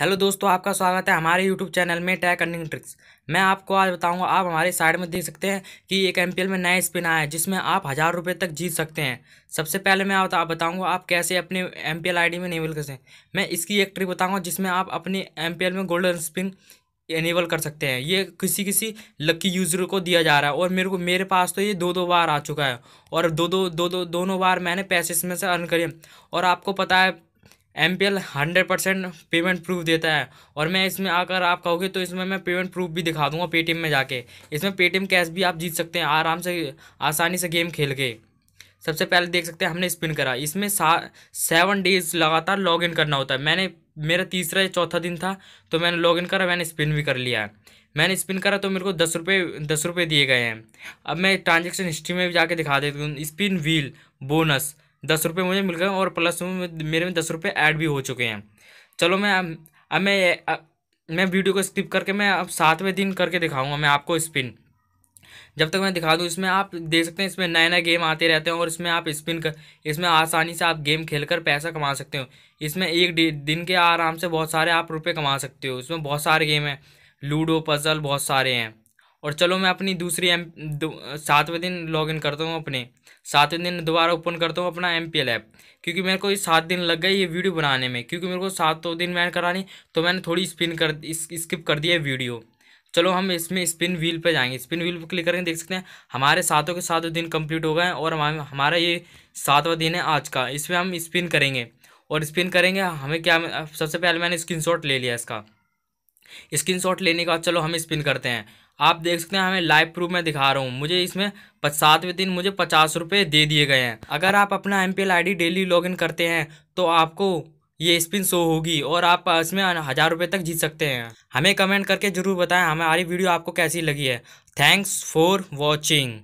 hello दोस्तों आपका स्वागत है हमारे यूट्यूब चैनल में टैक अर्निंग ट्रिक्स मैं आपको आज बताऊंगा आप हमारे साइड में देख सकते हैं कि एक एम में नया स्पिन आया है जिसमें आप हज़ार रुपये तक जीत सकते हैं सबसे पहले मैं आप बताऊंगा आप कैसे अपने एम पी में इनेबल कर सकते हैं मैं इसकी एक ट्रिक बताऊँगा जिसमें आप अपने एम में गोल्डन स्पिन इनेबल कर सकते हैं ये किसी किसी लकी यूज़र को दिया जा रहा है और मेरे को मेरे पास तो ये दो दो बार आ चुका है और दो दो दो दो दोनों बार मैंने पैसे इसमें से अर्न करिए और आपको पता है M P L hundred percent payment proof देता है और मैं इसमें आकर आप कहोगे तो इसमें मैं पेमेंट प्रूफ भी दिखा दूंगा पेटीएम में जाके इसमें पेटीएम कैश भी आप जीत सकते हैं आराम से आसानी से गेम खेल के सबसे पहले देख सकते हैं हमने स्पिन करा इसमें सा सेवन डेज लगातार लॉग इन करना होता है मैंने मेरा तीसरा या चौथा दिन था तो मैंने लॉग इन करा मैंने स्पिन भी कर लिया है मैंने स्पिन करा तो मेरे को दस रुपये दस रुपये दिए गए हैं अब मैं ट्रांजेक्शन हिस्ट्री में भी जाके दिखा देती हूँ स्पिन व्हील बोनस दस रुपये मुझे मिल गए और प्लस मेरे में दस रुपये ऐड भी हो चुके हैं चलो मैं अब मैं मैं वीडियो को स्किप करके मैं अब सातवें दिन करके दिखाऊंगा मैं आपको स्पिन जब तक मैं दिखा दूँ इसमें आप देख सकते हैं इसमें नए नए गेम आते रहते हैं और इसमें आप स्पिन कर इसमें आसानी से आप गेम खेलकर पैसा कमा सकते हो इसमें एक दिन के आराम से बहुत सारे आप रुपये कमा सकते हो इसमें बहुत सारे गेम हैं लूडो पजल बहुत सारे हैं और चलो मैं अपनी दूसरी एम सातवें दिन लॉगिन करता हूँ अपने सातवें दिन दोबारा ओपन करता हूँ अपना एम पी एल ऐप क्योंकि मेरे को ये सात दिन लग गए ये वीडियो बनाने में क्योंकि मेरे को सातों दिन मैंने करानी तो मैंने थोड़ी स्पिन कर स्किप कर दिया वीडियो चलो हम इसमें स्पिन व्हील पे जाएंगे स्पिन व्हील पर क्लिक करेंगे देख सकते हैं हमारे सातों के सातों दिन कंप्लीट हो गए और हमारा ये सातवां दिन है आज का इसमें हम स्पिन करेंगे और स्पिन करेंगे हमें क्या सबसे पहले मैंने स्क्रीन ले लिया इसका स्क्रीनशॉट लेने के बाद चलो हम स्पिन करते हैं आप देख सकते हैं हमें लाइव प्रूफ में दिखा रहा हूँ मुझे इसमें सातवें दिन मुझे पचास रुपये दे दिए गए हैं अगर आप अपना एम पी डेली इन करते हैं तो आपको ये स्पिन शो होगी और आप इसमें हज़ार रुपये तक जीत सकते हैं हमें कमेंट करके ज़रूर बताएं हमारी वीडियो आपको कैसी लगी है थैंक्स फॉर वॉचिंग